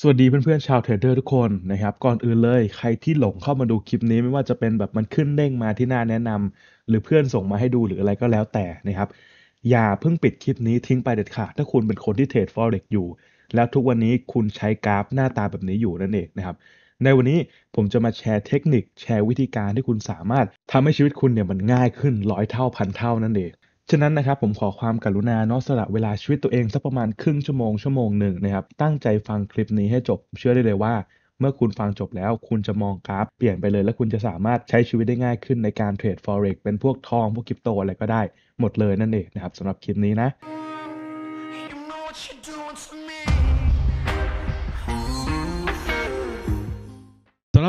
สวัสดีเพื่อนๆชาวเทรดเดอร์ทุกคนนะครับก่อนอื่นเลย ใครที่หลงเข้ามาดูคลิปนี้ไม่ว่าจะเป็นแบบมันขึ้นเด้งมาที่หน้าแนะนำ หรือเพื่อนส่งมาให้ดูหรืออะไรก็แล้วแต่นะครับอย่าเพิ่งปิดคลิปนี้ทิ้งไปเด็ดขาดถ้าคุณเป็นคนที่เทรดฟอเร็กอยู่แล้วทุกวันนี้คุณใช้กราฟหน้าตาแบบนี้อยู่นั่นเองนะครับในวันนี้ผมจะมาแชร์เทคนิค แชร์วิธีการที่คุณสามารถทำให้ชีวิตคุณเนี่ยมันง่ายขึ้นร้อยเท่าพันเท่านั่นเองฉะนั้นนะครับ ผมขอความกรุณาเนาะสละเวลาชีวิตตัวเอง สักประมาณครึ่งชั่วโมงชั่วโมงหนึ่งนะครับ ตั้งใจฟังคลิปนี้ให้จบเชื่อได้เลยว่า เมื่อคุณฟังจบแล้วคุณจะมองกราฟ เปลี่ยนไปเลย และคุณจะสามารถใช้ชีวิตได้ง่ายขึ้นในการเทรด Forex เป็นพวกทองพวกคริปโต อะไรก็ได้ หมดเลยนั่นเองนะครับสำหรับคลิปนี้นะ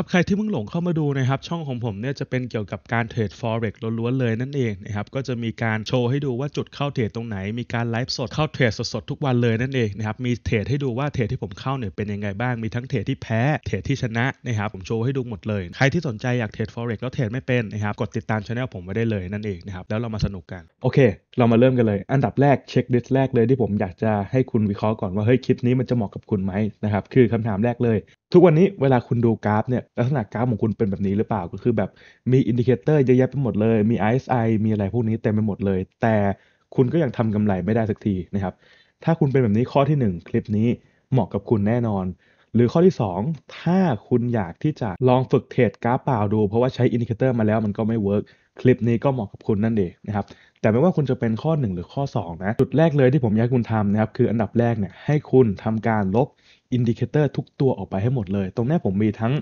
หรับใครที่เพิ่งหลงเข้ามาดูนะครับช่องของผมเนี่ยจะเป็นเกี่ยวกับการเทรด forex ล้วนๆเลยนั่นเองนะครับก็จะมีการโชว์ให้ดูว่าจุดเข้าเทรดตรงไหน มีการไลฟ์สดเข้าเทรดสดๆ ทุกวันเลยนั่นเองนะครับมีเทรดให้ดูว่าเทรดที่ผมเข้าเนี่ยเป็นยังไงบ้างมีทั้งเทรดที่แพ้เทรดที่ชนะนะครับผมโชว์ให้ดูหมดเลยใครที่สนใจอยากเทรด forex แล้วเทรดไม่เป็นนะครับกดติดตามช่องผมไว้ได้เลยนั่นเองนะครับแล้วเรามาสนุกกัน โอเคเรามาเริ่มกันเลย อันดับแรกเช็คดิสแรกเลยที่ผมอยากจะให้คุณวิเคราะห์ก่อนว่าเฮ้ยคลิปนี้มันจะเหมาะกับคุณไหมนะครับคือคำถามแรกเลยทุกวันนี้เวลาคุณดูกราฟเนี่ยลักษณะกราฟของคุณเป็นแบบนี้หรือเปล่าก็คือแบบมีอินดิเคเตอร์เยอะแยะไปหมดเลย มี RSI มีอะไรพวกนี้เต็มไปหมดเลย แต่คุณก็ยังทำกำไรไม่ได้สักทีนะครับถ้าคุณเป็นแบบนี้ข้อที่ 1 คลิปนี้เหมาะกับคุณแน่นอน หรือข้อที่ 2 ถ้าคุณอยากที่จะลองฝึกเทรดกราฟเปล่าดู เพราะว่าใช้อินดิเคเตอร์มาแล้วมันก็ไม่เวิร์กคลิปนี้ก็เหมาะกับคุณนั่นเองนะครับแต่ไม่ว่าคุณจะเป็นข้อ1หรือข้อ2นะจุดแรกเลยที่ผมอยากให้คุณทำนะครับคืออันดับแรกเนี่ยให้คุณทำการลบอินดิเคเตอร์ทุกตัวออกไปให้หมดเลย ตรงนี้ผมมีทั้ง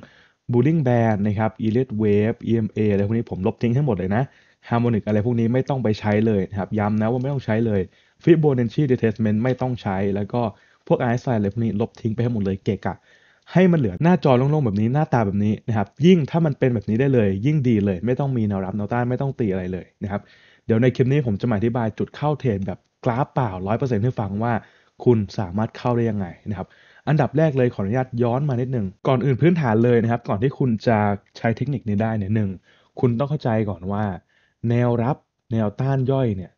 b o o l i n g Band นะครับ e l e t Wave EMA อะไรพวกนี้ผมลบทิ้งทั้งหมดเลยนะ Harmonic อะไรพวกนี้ไม่ต้องไปใช้เลยนะครับย้ำนะว่าไม่ต้องใช้เลย Fibonacci Detachment ไม่ต้องใช้ แล้วก็ พวก i s i อะไรพวกนี้ ลบทิ้งไปให้หมดเลยเกะกะ ให้มันเหลือ หน้าจอโล่งๆ แบบนี้ หน้าตาแบบนี้นะครับยิ่งถ้ามันเป็นแบบนี้ได้เลย ยิ่งดีเลย ไม่ต้องมีแนวรับแนวต้านไม่ต้องตีอะไรเลยนะครับเดี๋ยวในคลิปนี้ผมจะมาอธิบายจุดเข้าเทรดแบบกราฟเปล่า 100%ให้ฟังว่า คุณสามารถเข้าได้ยังไงนะครับอันดับแรกเลยขออนุญาตย้อนมานิดหนึ่งก่อนอื่นพื้นฐานเลยนะครับ ก่อนที่คุณจะใช้เทคนิคนี้ได้เนี่ยหนึ่งคุณต้องเข้าใจก่อนว่า แนวรับแนวต้านย่อยเนี่ย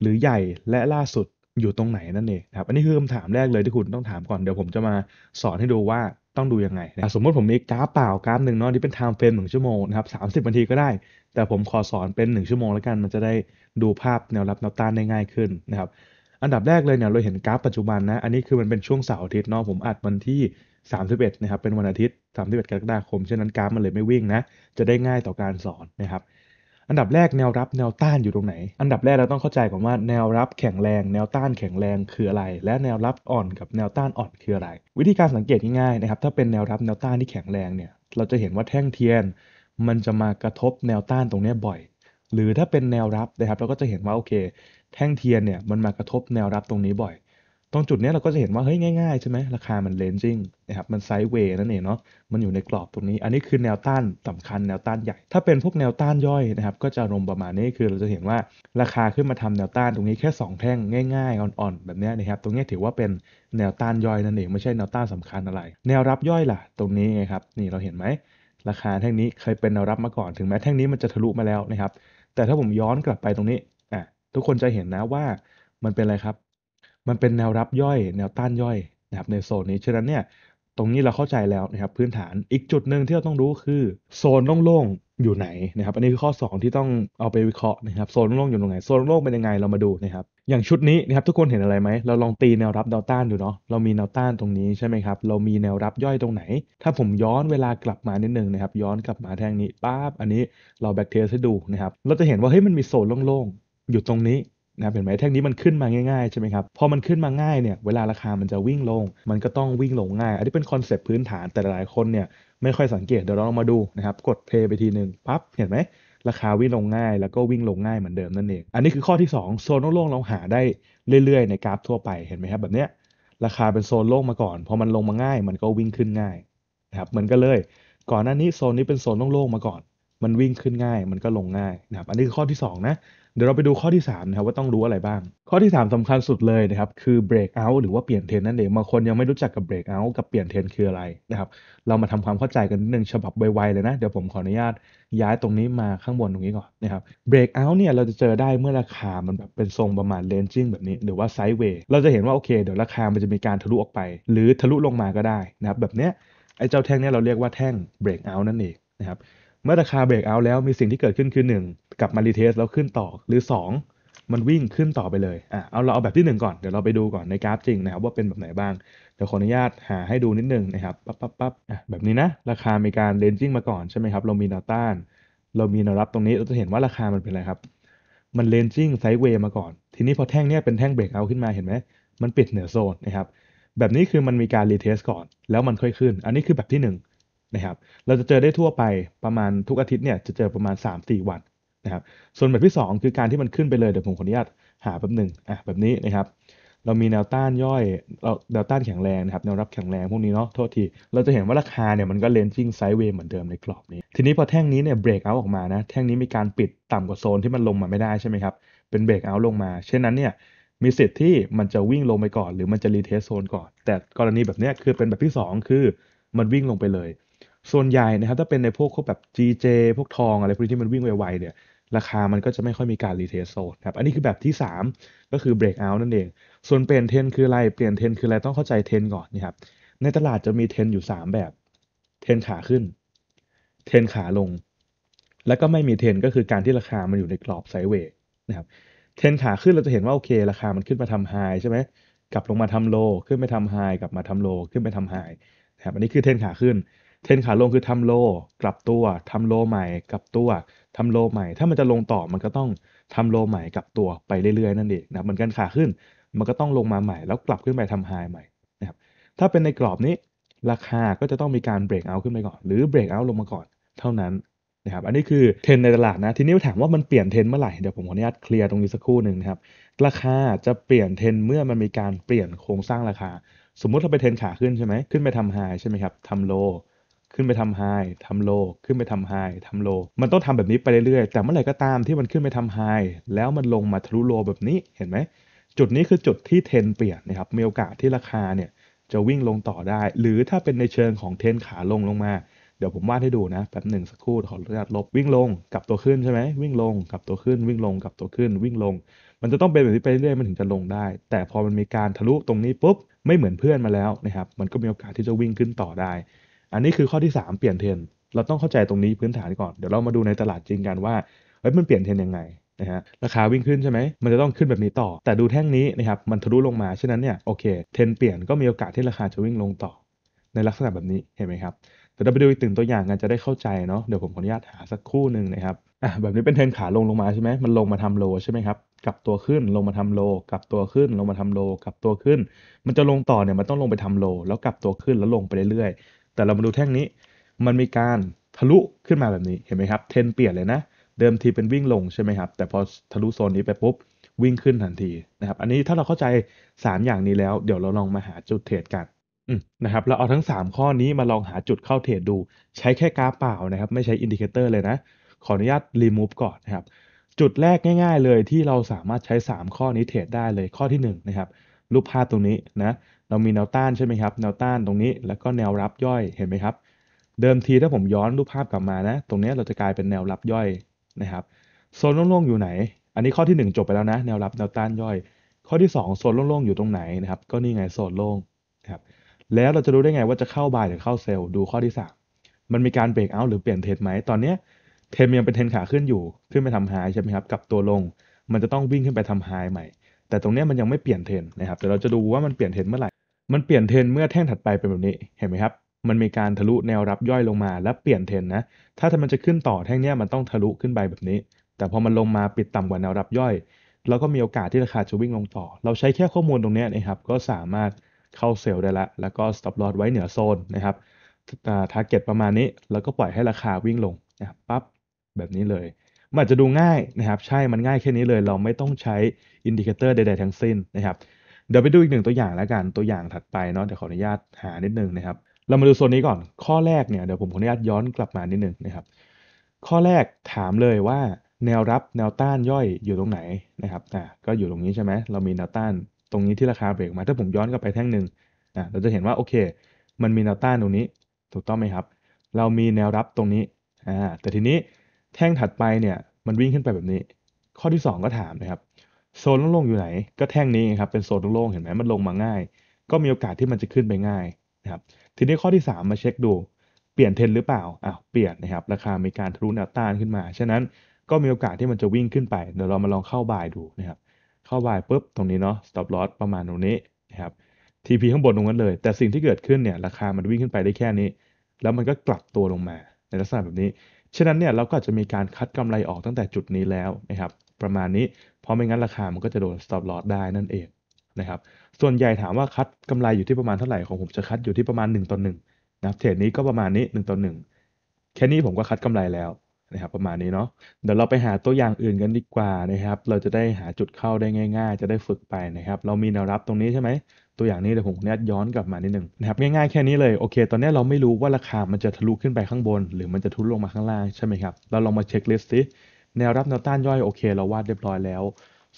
หรือใหญ่และล่าสุดอยู่ตรงไหนนั่นเองครับอันนี้คือคำถามแรกเลยที่คุณต้องถามก่อนเดี๋ยวผมจะมาสอนให้ดูว่าต้องดูยังไงนะสมมติผมมีกราฟเปล่ากราฟหนึ่งเนาะที่เป็นไทม์เฟรมหนึ่งชั่วโมงนะครับสามสิบนาทีก็ได้ แต่ผมขอสอนเป็นหนึ่งชั่วโมงแล้วกัน มันจะได้ดูภาพแนวรับแนวต้านได้ง่ายขึ้นนะครับอันดับแรกเลยเนี่ยเราเห็นกราฟปัจจุบันนะอันนี้คือมันเป็นช่วงเสาร์อาทิตย์เนาะผมอัดวันที่ 31 นะครับเป็นวันอาทิตย์ 31กรกฎาคมฉะนั้นกราฟมันเลยไม่วิ่งนะจะได้ง่ายต่อการสอนนะครับ อันดับแรกแนวรับแนวต้านอยู่ตรงไหน อันดับแรกเราต้องเข้าใจก่อนว่าแนวรับแข็งแรงแนวต้านแข็งแรงคืออะไร และแนวรับอ่อนกับแนวต้านอ่อนคืออะไร วิธีการสังเกตง่ายๆนะครับถ้าเป็นแนวรับแนวต้านที่แข็งแรงเนี่ยเราจะเห็นว่าแท่งเทียน มันจะมากระทบแนวต้านตรงนี้บ่อย หรือถ้าเป็นแนวรับนะครับเราก็จะเห็นว่าโอเคแท่งเทียนเนี่ยมันมากระทบแนวรับตรงนี้บ่อย ตรงจุดนี้เราก็จะเห็นว่าเฮ้ย ง่ายๆใช่ไหมราคามันเลนจิ้งนะครับมันไซด์เวย์นั่นเองเนาะมันอยู่ในกรอบตรงนี้ อันนี้คือแนวต้านสำคัญแนวต้านใหญ่ถ้าเป็นพวกแนวต้านย่อยนะครับก็จะรมประมาณนี้คือเราจะเห็นว่าราคาขึ้นมาทำแนวต้านตรงนี้แค่ 2 แท่งง่ายๆอ่อนๆแบบนี้นะครับตรงนี้ถือว่าเป็นแนวต้านย่อยนั่นเองไม่ใช่แนวต้านสำคัญอะไร แนวรับย่อยล่ะตรงนี้ไงครับนี่เราเห็นไหมราคาแท่งนี้เคยเป็นแนวรับมาก่อน ถึงแม้แท่งนี้มันจะทะลุมาแล้วนะครับแต่ถ้าผมย้อนกลับไปตรงนี้ทุกคนจะเห็นนะว่ามันเป็นอะไรครับ มันเป็นแนวรับย่อย แนวต้านย่อยนะครับในโซนนี้ ฉะนั้นเนี่ยตรงนี้เราเข้าใจแล้วนะครับพื้นฐาน อีกจุดหนึ่งที่เราต้องรู้คือ โซนโล่งๆอยู่ไหนนะครับ อันนี้คือข้อ 2 ที่ต้องเอาไปวิเคราะห์นะครับ โซนโล่งอยู่ตรงไหน โซนโล่งเป็นยังไง เรามาดูนะครับ อย่างชุดนี้นะครับทุกคนเห็นอะไรไหม เราลองตีแนวรับแนวต้านดูเนาะ เรามีแนวต้านตรงนี้ใช่ไหมครับ เรามีแนวรับย่อยตรงไหน ถ้าผมย้อนเวลากลับมานิดนึงนะครับ ย้อนกลับมาแท่งนี้ป้าบ อันนี้เราแบ็กเทสให้ดูนะครับ เราจะเห็นว่าเฮ้ยมันมีโซนโล่งอยู่ตรงนี้นะเห็นไหมแท่งนี้มันขึ้นมาง่ายๆใช่ไหมครับพอมันขึ้นมาง่ายเนี่ย เวลาราคามันจะวิ่งลง มันก็ต้องวิ่งลงง่าย อันนี้เป็นคอนเซปต์พื้นฐานแต่หลายคนเนี่ยไม่ค่อยสังเกตเดี๋ยวเราลองมาดูนะครับกดเพย์ไปทีหนึ่งปั๊บเห็นไหมราคาวิ่งลงง่ายแล้วก็วิ่งลงง่ายเหมือนเดิมนั่นเองอันนี้คือข้อที่2โซนโล่งเราหาได้เรื่อยๆในกราฟทั่วไปเห็นไหมครับแบบเนี้ยราคาเป็นโซนโล่งมาก่อนพอมันลงมาง่ายมันก็วิ่งขึ้นง่ายนะครับเหมือนกันเลย ก่อนหน้านี้โซนนี้เป็นโซนโล่งๆมาก่อน มันวิ่งขึ้นง่าย มันก็ลงง่ายนะครับ อันนี้คือข้อที่2นะเดี๋ยวเราไปดูข้อที่3นะครับว่าต้องรู้อะไรบ้างข้อที่ 3 สำคัญสุดเลยนะครับคือ break out หรือว่าเปลี่ยนเทรนนั่นเองบางคนยังไม่รู้จักกับ break out กับเปลี่ยนเทรนคืออะไรนะครับ เรามาทำความเข้าใจกันนิดนึง ฉบับไวๆ เลยนะ เดี๋ยวผมขออนุญาตย้ายตรงนี้มาข้างบนตรงนี้ก่อนนะครับ break out เนี่ยเราจะเจอได้เมื่อราคา มันแบบเป็นทรงประมาณ ranging แบบนี้ หรือว่า sideways เราจะเห็นว่าโอเคเดี๋ยวราคา มันจะมีการทะลุออกไป หรือทะลุลงมา ก็ได้นะครับ แบบเนี้ยไอ้เจ้าแท่งเนี้ยเราเรียกว่าแท่ง break out นั่นเองนะครับมื่อราคาเบรกเอาแล้วมีสิ่งที่เกิดขึ้นคือ1กลับมารีเทสแล้วขึ้นต่อ หรือ 2 มันวิ่งขึ้นต่อไปเลยอ่ะเอาเราเอาแบบที่ 1 ก่อนเดี๋ยวเราไปดูก่อนในกราฟจริงนะครับว่าเป็นแบบไหนบ้าง เดี๋ยวขออนุญาตหาให้ดูนิดนึงนะครับปั๊บปั๊บปั๊บอ่ะแบบนี้นะ ราคามีการเลนจิ้งมาก่อนใช่ไหมครับ เรามีแนวต้าน เรามีแนวรับตรงนี้เราจะเห็นว่าราคามันเป็นอะไรครับมันเลนจิ้งไซด์เวย์มาก่อน ทีนี้พอแท่งเนี้ยเป็นแท่งเบรกเอาขึ้นมาเห็นไหมมันปิดเหนือโซนนะครับแบบนี้คือมันมีการรีเทสก่อนแล้วมันค่อยขึ้น อันนี้คือแบบที่นะครับ เราจะเจอได้ทั่วไปประมาณทุกอาทิตย์เนี่ย จะเจอประมาณ 3-4 วันนะครับ ส่วนแบบที่ 2 คือการที่มันขึ้นไปเลย เดี๋ยวผมขออนุญาตหาแบบหนึ่งอ่ะแบบนี้นะครับ เรามีแนวต้านย่อยเราแนวต้านแข็งแรงนะครับแนวรับแข็งแรงพวกนี้เนาะโทษที เราจะเห็นว่าราคาเนี่ยมันก็เลนจิ้งไซด์เวย์เหมือนเดิมในกรอบนี้ ทีนี้พอแท่งนี้เนี่ยเบรกเอาออกมานะแท่งนี้มีการปิดต่ำกว่าโซนที่มันลงมาไม่ได้ใช่ไหมครับ เป็นเบรกเอาลงมาเช่นนั้นเนี่ยมีสิทธิ์ที่มันจะวิ่งลงไปก่อนหรือมันจะรีเทสโซนก่อนแต่กรณีแบบนี้คือเป็นแบบที่ 2 คือมันวิ่งลงไปเลยส่วนใหญ่นะครับถ้าเป็นในพวกแบบ GJ พวกทองอะไร พวกที่มันวิ่งไวๆเนี่ย ราคามันก็จะไม่ค่อยมีการรีเทสโซนครับอันนี้คือแบบที่ 3 ก็คือ breakout นั่นเอง ส่วนเปลี่ยนเทนคืออะไรเปลี่ยนเทน คืออะไรต้องเข้าใจเทนก่อนนะครับในตลาดจะมีเทนอยู่ 3 แบบเทนขาขึ้น เทนขาลง แล้วก็ไม่มีเทนก็คือการที่ราคามันอยู่ในกรอบไซด์เวย์นะครับเทนขาขึ้นเราจะเห็นว่าโอเค ราคามันขึ้นมาทำไฮใช่ไหมกลับลงมาทำโล ขึ้นไปทำไฮกลับมาทำโลขึ้นไปทำไฮนะครับอันนี้คือเทนขาขึ้นเทรนขาลงคือทำโลกลับตัวทำโลใหม่กลับตัวทำโลใหม่ ถ้ามันจะลงต่อมันก็ต้องทำโลใหม่กลับตัวไปเรื่อยๆนั่นเองนะเหมือนกันขาขึ้นมันก็ต้องลงมาใหม่แล้วกลับขึ้น ไปทำไฮใหม่นะครับถ้าเป็นในกรอบนี้ ราคาก็จะต้องมีการเบรกเอาขึ้นไปก่อน หรือเบรกเอาลงมาก่อนเท่านั้นนะครับอันนี้คือเทรนในตลาดนะทีนี้ถามว่ามันเปลี่ยนเทรนเมื่อไหร่เดี๋ยวผมขออนุญาตเคลียร์ตรงนี้สักครู่หนึ่งนะครับราคาจะเปลี่ยนเทรนเมื่อมันมีการเปลี่ยนโครงสร้างราคา สมมุติเราไปเทรนขาขึ้นใช่ไหมขึ้นไปทำไฮใช่ไหมครับทำโลขึ้นไปทำไฮทำโล ขึ้นไปทำไฮทำโล มันต้องทำแบบนี้ไปเรื่อยๆ แต่เมื่อไหร่ก็ตามที่มันขึ้นไปทำไฮ แล้วมันลงมาทะลุโลแบบนี้ เห็นไหม จุดนี้คือจุดที่เทนเปลี่ยนนะครับมีโอกาสที่ราคาเนี่ย จะวิ่งลงต่อได้ หรือถ้าเป็นในเชิงของเทนขาลงลงมา เดี๋ยวผมวาดให้ดูนะ แป๊บหนึ่งสักครู่ขออนุญาตลบวิ่งลงกับตัวขึ้นใช่ไหมวิ่งลงกับตัวขึ้นวิ่งลงกับตัวขึ้น วิ่งลง มันจะต้องเป็นแบบนี้ไปเรื่อยๆ มันถึงจะลงได้ แต่พอมันมีการทะลุตรงนี้ปุ๊บ ไม่เหมือนเพื่อนมาแล้วนะครับมันก็มีโอกาสที่จะวิ่งขึ้นต่อได้อันนี้คือข้อที่ 3 เปลี่ยนเทรนเราต้องเข้าใจตรงนี้พื้นฐานก่อนเดี๋ยวเรามาดูในตลาดจริงกันว่าเฮ้ยมันเปลี่ยนเทรนยังไงนะฮะราคาวิ่งขึ้นใช่ไหมมันจะต้องขึ้นแบบนี้ต่อ แต่ดูแท่งนี้นะครับมันทะลุลงมาฉะนั้นเนี่ยโอเคเทรนเปลี่ยนก็มีโอกาสที่ราคาจะวิ่งลงต่อในลักษณะแบบนี้เห็นไหมครับเดี๋ยวเราไปดูอีกตึงตัวอย่างกันจะได้เข้าใจเนาะเดี๋ยวผมขออนุญาตหาสักคู่หนึ่งนะครับอ่ะแบบนี้เป็นเทรนขาลงลงมาใช่ไหมมันลงมาทำโลใช่ไหมครับกลับตัวขึ้นลงมาทำโลกลับตัวขึ้นลงมาทำโลกลับตัวขึ้น มันจะลงต่อเนี่ยมันต้องลงไปทำโล แล้วกลับตัวขึ้นแล้วลงไปเรื่อยแต่เรามาดูแท่งนี้ มันมีการทะลุขึ้นมาแบบนี้ เห็นไหมครับ เทนเปลี่ยนเลยนะ เดิมทีเป็นวิ่งลงใช่ไหมครับ แต่พอทะลุโซนนี้ไปปุ๊บ วิ่งขึ้นทันทีนะครับ อันนี้ถ้าเราเข้าใจ3อย่างนี้แล้ว เดี๋ยวเราลองมาหาจุดเทรดกันนะครับเราเอาทั้ง 3 ข้อนี้มาลองหาจุดเข้าเทรดดู ใช้แค่กราฟเปล่านะครับ ไม่ใช้อินดิเคเตอร์เลยนะ ขออนุญาตรีมูฟก่อนนะครับ จุดแรกง่าย ๆ เลยที่เราสามารถใช้ 3 ข้อนี้เทรดได้เลย ข้อที่1นะครับ รูปภาพตรงนี้นะเรามีแนวต้านใช่ไหมครับแนวต้านตรงนี้แล้วก็แนวรับย่อยเห็นไหมครับ เดิมทีถ้าผมย้อนรูปภาพกลับมานะ ตรงนี้เราจะกลายเป็นแนวรับย่อยนะครับโซนโล่งๆอยู่ไหน อันนี้ข้อที่1จบไปแล้วนะแนวรับแนวต้านย่อย ข้อที่2โซนโล่งๆอยู่ตรงไหนนะครับก็นี่ไงโซนโล่งครับแล้วเราจะรู้ได้ไงว่าจะเข้าบายหรือเข้าเซลล์ดูข้อที่3มันมีการเบรกเอาท์หรือเปลี่ยนเทรดไหมตอนนี้เทรดยังเป็นเทรนขาขึ้นอยู่ขึ้นไปทำไฮใช่ไหมครับกับตัวลง มันจะต้องวิ่งขึ้นไปทำไฮใหม่ แต่ตรงนี้มันยังไม่เปลี่ยนเทรนนะครับเดี๋ยวเราจะดูว่ามันเปลี่ยนเทรนเมื่อไหร่มันเปลี่ยนเทนเมื่อแท่งถัดไป เป็นแบบนี้เห็นไหมครับ มันมีการทะลุแนวรับย่อยลงมา และเปลี่ยนเทนนะถ้ามันจะขึ้นต่อแท่งเนี้ยมันต้องทะลุขึ้นไปแบบนี้ แต่พอมันลงมาปิดต่ำกว่าแนวรับย่อยแล้วก็มีโอกาสที่ราคาจะวิ่งลงต่อ เราใช้แค่ข้อมูลตรงนี้นะครับก็สามารถเข้าเซลล์ได้ละ แล้วก็ stop loss ไว้เหนือโซนนะครับ target ประมาณนี้แล้วก็ปล่อยให้ราคาวิ่งลงนะครับปั๊บแบบนี้เลย มันอาจจะดูง่ายนะครับ ใช่ มันง่ายแค่นี้เลย เราไม่ต้องใช้อินดิเคเตอร์ใดๆ ทั้งสิ้นนะครับเดี๋ยวไปดูอีกหนึ่งตัวอย่างแล้วกันตัวอย่างถัดไปเนาะเดี๋ยวขออนุญาตหานิดนึงนะครับ เรามาดูโซนนี้ก่อนข้อแรกเนี่ยเดี๋ยวผมขออนุญาตย้อนกลับมานิดนึงนะครับ ข้อแรกถามเลยว่าแนวรับแนวต้านย่อยอยู่ตรงไหนนะครับอ่าก็อยู่ตรงนี้ใช่ไหมเรามีแนวต้านตรงนี้ที่ราคาเบรกมาถ้าผมย้อนกลับไปแท่งหนึ่งอ่าเราจะเห็นว่าโอเค มันมีแนวต้านตรงนี้ ถูกต้องไหมครับ เรามีแนวรับตรงนี้อ่าแต่ทีนี้แท่งถัดไปเนี่ย มันวิ่งขึ้นไปแบบนี้ ข้อที่2ก็ถามนะครับโซนโล่งๆอยู่ไหน ก็แท่งนี้ครับเป็นโซนโล่งๆเห็นไหมมันลงมาง่าย ก็มีโอกาสที่มันจะขึ้นไปง่ายนะครับทีนี้ข้อที่ 3 มาเช็คดู เปลี่ยนเทรนหรือเปล่า อ้าวเปลี่ยนนะครับราคามีการทะลุแนวต้านขึ้นมา ฉะนั้นก็มีโอกาสที่มันจะวิ่งขึ้นไป เดี๋ยวเรามาลองเข้าบายดูนะครับเข้าบายปุ๊บ ตรงนี้เนาะ stop loss ประมาณตรงนี้นะครับ TP ข้างบนตรงนั้นเลย แต่สิ่งที่เกิดขึ้นเนี่ยราคามันวิ่งขึ้นไปได้แค่นี้ แล้วมันก็กลับตัวลงมาในลักษณะแบบนี้ฉะนั้นเนี่ยเราก็จจะมีการคัดกำไรออกตั้งแต่จุดนี้แล้วนะครับประมาณนี้เพราะไม่งั้นราคามันก็จะโดน stop loss ได้นั่นเองนะครับ ส่วนใหญ่ถามว่าคัดกำไรอยู่ที่ประมาณเท่าไหร่ของผมจะคัดอยู่ที่ประมาณ1ต่อ1นะครับเทรดนี้ก็ประมาณนี้1ต่อ1แค่นี้ผมก็คัดกำไรแล้วนะครับประมาณนี้เนาะ เดี๋ยวเราไปหาตัวอย่างอื่นกันดีกว่านะครับ เราจะได้หาจุดเข้าได้ง่ายๆ จะได้ฝึกไปนะครับ เรามีแนวรับตรงนี้ใช่ไหมตัวอย่างนี้เดี๋ยวผมเนีญยย้อนกลับมานิดนึงนะครับง่ายๆ แค่นี้เลย โอเค ตอนนี้เราไม่รู้ว่าราคา มันจะทะลุขึ้นไปข้างบน หรือมันจะทุลงมาข้างล่างใช่ไหมครับ เราลองมาเช็คลิสต์สิแนวรับแนวต้านย่อย โอเค เราวาดเรียบร้อยแล้ว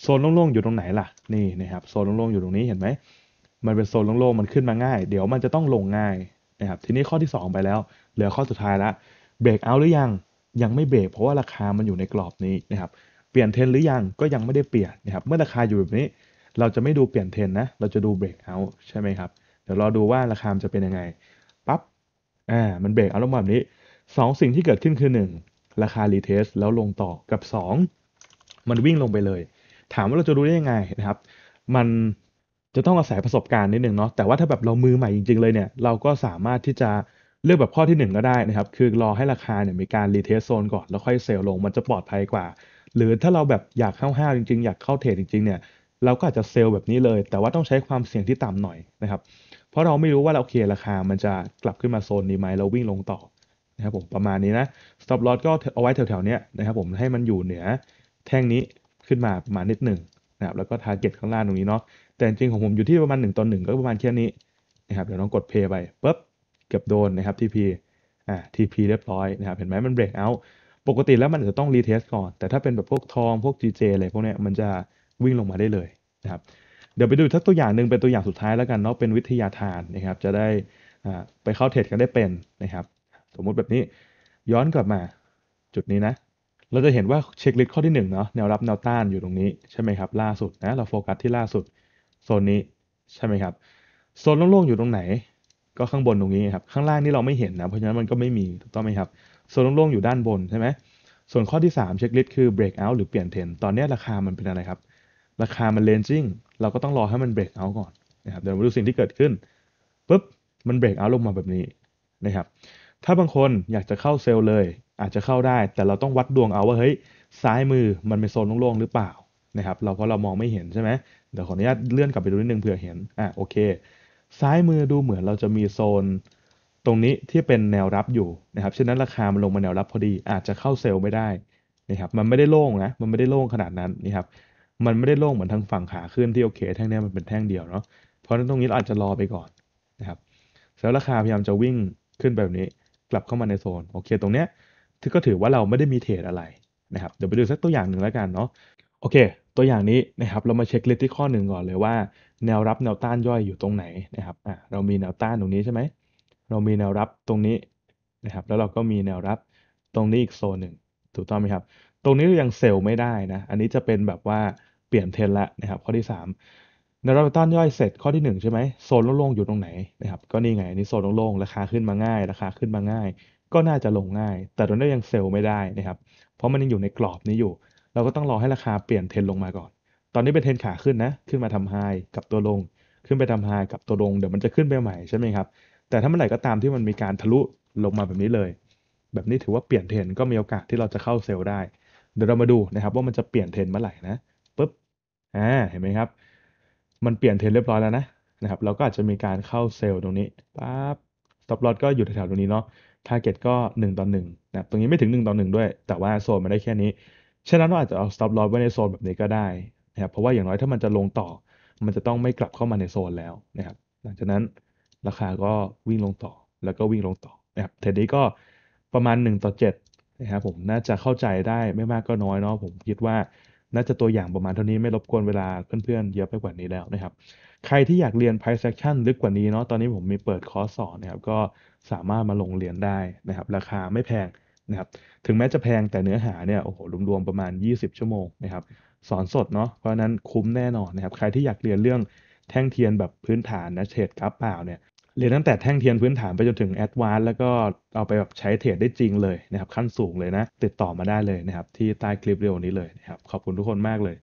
โซนโล่งๆ อยู่ตรงไหนล่ะนี่นะครับโซนโล่งๆ อยู่ตรงนี้เห็นไหม มันเป็นโซนโล่งๆ มันขึ้นมาง่าย เดี๋ยวมันจะต้องลงง่ายนะครับทีนี้ข้อที่ 2 ไปแล้ว เหลือข้อสุดท้ายละเบรกเอา หรือยังยังไม่เบรกเพราะว่าราคามันอยู่ในกรอบนี้นะครับเปลี่ยนเทรนหรือยังก็ยังไม่ได้เปลี่ยนนะครับเมื่อราคาอยู่แบบนี้ เราจะไม่ดูเปลี่ยนเทรนนะเราจะดูเบรกเอาใช่ไหมครับเดี๋ยวรอดูว่าราคาจะเป็นยังไงปับ๊บอ่ามันเบรกเอาลงมาแบบนี้ 2 สิ่งที่เกิดขึ้นคือ1ราคารีเทสแล้วลงต่อกับ 2 มันวิ่งลงไปเลย ถามว่าเราจะรู้ได้ยังไงนะครับ มันจะต้องอาศัยประสบการณ์นิดหนึ่งเนาะแต่ว่าถ้าแบบเรามือใหม่จริงๆเลยเนี่ยเราก็สามารถที่จะเลือกแบบข้อที่ 1 ก็ได้นะครับคือรอให้ราคาเนี่ยมีการรีเทสโซนก่อนแล้วค่อยเซลลงมันจะปลอดภัยกว่า หรือถ้าเราแบบอยากเข้าห้าวจริงๆ อยากเข้าเทรดจริง ๆเนี่ยเราก็อาจจะเซลแบบนี้เลย แต่ว่าต้องใช้ความเสี่ยงที่ต่ำหน่อยนะครับเพราะเราไม่รู้ว่าเราโอเคราคามันจะกลับขึ้นมาโซนนี้ไหมเราวิ่งลงต่อะครับผมประมาณนี้นะ stop loss ก็เอาไว้แถวๆนี้นะครับ ผมให้มันอยู่เหนือแท่งนี้ขึ้นมาประมาณนิดหนึ่งนะครับแล้วก็ target ข้างล่างตรงนี้เนาะแต่จริงของผมอยู่ที่ประมาณ 1ต่องก็ประมาณแค่นี้นะครับเดี๋ยวน้องกด p a ไปปุ๊บ เกือบโดนนะครับ TP อ่า TP เรียบร้อยนะครับเห็นไหมมัน break out ปกติแล้วมันจะต้องรีเทสก่อน แต่ถ้าเป็นแบบพวกทองพวก GJ อะไรพวกนี้มันจะวิ่งลงมาได้เลยนะครับเดี๋ยวไปดูทักตัวอย่างหนึ่งเป็นตัวอย่างสุดท้ายแล้วกันเนาะเป็นวิทยาทานนะครับ จะได้ไปเข้าเทรดกันได้เป็นนะครับสมมุติแบบนี้ย้อนกลับมาจุดนี้นะ เราจะเห็นว่าเช็คลิสต์ข้อที่1เนาะแนวรับแนวต้านอยู่ตรงนี้ใช่ไหมครับล่าสุดนะเราโฟกัสที่ล่าสุดโซนนี้ใช่ไหมครับโซนโล่งๆ อยู่ตรงไหน ก็ข้างบนตรงนี้ครับข้างล่างนี่เราไม่เห็นนะ เพราะฉะนั้นมันก็ไม่มีถูกต้องไหมครับโซนโล่งๆ อยู่ด้านบนใช่ไหมส่วนข้อที่ 3 เช็คลิสต์คือ break out หรือเปลี่ยนเทรนตอนนี้ราคามันเป็นอะไรครับราคามัน ranging เราก็ต้องรอให้มัน break out ก่อนนะครับเดี๋ยวมาดูสิ่งที่เกิดขึ้นปุ๊บมัน break out ลงมาแบบนี้นะครับถ้าบางคนอยากจะเข้าเซลล์เลย อาจจะเข้าได้ แต่เราต้องวัดดวงเอาว่าเฮ้ยซ้ายมือมันเป็นโซนโล่งๆ หรือเปล่านะครับ เราเพราะเรามองไม่เห็นใช่ไหมเดี๋ยวขออนุญาตเลื่อนกลับไปดูนิดนึงเผื่อเห็นอ่ะโอเค ซ้ายมือดูเหมือนเราจะมีโซนตรงนี้ที่เป็นแนวรับอยู่นะครับฉะนั้นราคามันลงมาแนวรับพอดี อาจจะเข้าเซลล์ไม่ได้นะครับมันไม่ได้โล่งนะมันไม่ได้โล่งขนาดนั้นนะครับมันไม่ได้โล่งเหมือนทางฝั่งขาขึ้นที่โอเคแท่งนี้มันเป็นแท่งเดียวเนาะเพราะฉะนั้นตรงนี้เราอาจจะรอไปก่อนนะครับแล้วราคาพยายามจะวิ่งขึ้นแบบนี้กลับเข้ามาในโซน โอเคตรงเนี้ยถือก็ถือว่าเราไม่ได้มีเทรดอะไรนะครับ เดี๋ยวไปดูสักตัวอย่างหนึ่งแล้วกันเนาะโอเค ตัวอย่างนี้นะครับ เรามาเช็คลิที่ข้อหนึ่งก่อนเลยว่าแนวรับแนวต้านย่อยอยู่ตรงไหนนะครับอ่ะเรามีแนวต้านตรงนี้ใช่ไหมเรามีแนวรับตรงนี้นะครับ แล้วเราก็มีแนวรับตรงนี้อีกโซนหนึ่งถูกต้องไหมครับตรงนี้เรายังเซลล์ไม่ได้นะอันนี้จะเป็นแบบว่าเปลี่ยนเทรนละนะครับ ข้อที่3แนรับต้านย่อยเสร็จข้อที่1ใช่ไหมโซนโล่งๆอยู่ตรงไหนนะครับก็นี่ไงอันนี้โซนโล่งๆราคาขึ้นมาง่ายราคาขึ้นมาง่าย ก็น่าจะลงง่าย แต่ตอนนี้ยังเซลล์ไม่ได้นะครับ เพราะมันยังอยู่ในกรอบนี้อยู่ เราก็ต้องรอให้ราคาเปลี่ยนเทรนลงมาก่อน ตอนนี้เป็นเทรนขาขึ้นนะ ขึ้นมาทำไฮกับตัวลง ขึ้นไปทำไฮกับตัวลงเดี๋ยวมันจะขึ้นไปใหม่ใช่ไหมครับแต่ถ้าเมื่อไหร่ก็ตามที่มันมีการทะลุลงมาแบบนี้เลย แบบนี้ถือว่าเปลี่ยนเทรนก็มีโอกาสที่เราจะเข้าเซลล์ได้ เดี๋ยวเรามาดูนะครับ ว่ามันจะเปลี่ยนเทรนเมื่อไหร่นะปุ๊บอ่าเห็นไหมครับมันเปลี่ยนเทรนเรียบร้อยแล้วนะนะครับเราก็อาจจะมีการเข้าเซลล์ตรงนี้ปั๊บสต็อปลอ s ก็อยู่แถวๆตรงนี้เนาะทาร์เก็ตก็ 1ต่อ1นะครับตรงนี้ไม่ถึง 1ต่อ1ด้วย แต่ว่าโซนมันได้แค่นี้ฉะนั้นเราอาจจะเอาสต็อปลอ s ไว้ในโซนแบบนี้ก็ได้นะครับเพราะว่าอย่างน้อยถ้ามันจะลงต่อ มันจะต้องไม่กลับเข้ามาในโซนแล้วนะครับหลังจากนั้นราคาก็วิ่งลงต่อแล้วก็วิ่งลงต่อนะครับเทรนนี้ก็ประมาณ1ต่อ7นะครับผมน่าจะเข้าใจได้ไม่มากก็น้อยเนาะผมคิดว่าน่าจะตัวอย่างประมาณเท่านี้ไม่รบกวนเวลาเพื่อนๆเยอะไปกว่านี้แล้วนะครับใครที่อยากเรียน p พ i c e action ลึกกว่านี้เนาะตอนนี้ผมมีเปิดคอร์สสอนนะครับก็สามารถมาลงเรียนได้นะครับราคาไม่แพงนะครับถึงแม้จะแพงแต่เนื้อหาเนี่ยโอ้โหรวมๆประมาณ 20 ชั่วโมงนะครับสอนสดเนาะเพราะนั้นคุ้มแน่นอนนะครับใครที่อยากเรียนเรื่องแท่งเทียนแบบพื้นฐานนะเฉดกราฟเปล่าเนี่ยเรียนตั้งแต่แท่งเทียนพื้นฐานไปจนถึงแอดวานซ์แล้วก็เอาไปแบบใช้เทรดได้จริงเลยนะครับขั้นสูงเลยนะ ติดต่อมาได้เลยนะครับ ที่ใต้คลิปเรียวนี้เลยนะครับขอบคุณทุกคนมากเลย